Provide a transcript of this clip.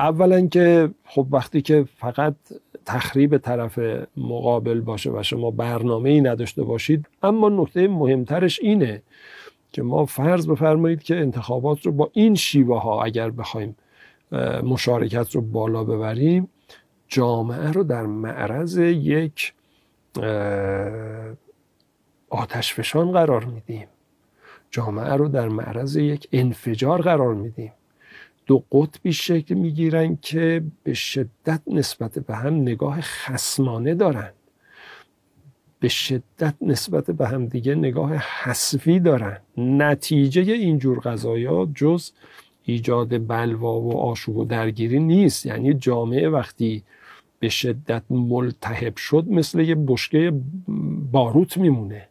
اولا که خب وقتی که فقط تخریب طرف مقابل باشه و شما برنامه ای نداشته باشید اما نکته مهمترش اینه که ما فرض بفرمایید که انتخابات رو با این شیوه ها اگر بخوایم مشارکت رو بالا ببریم جامعه رو در معرض یک آتشفشان قرار میدیم جامعه رو در معرض یک انفجار قرار میدیم دو قطبی شکل میگیرن که به شدت نسبت به هم نگاه خسمانه دارن به شدت نسبت به هم دیگه نگاه حسفی دارن نتیجه اینجور غذایا جز ایجاد بلوا و آشوب و درگیری نیست یعنی جامعه وقتی به شدت ملتهب شد مثل یه بشکه باروت میمونه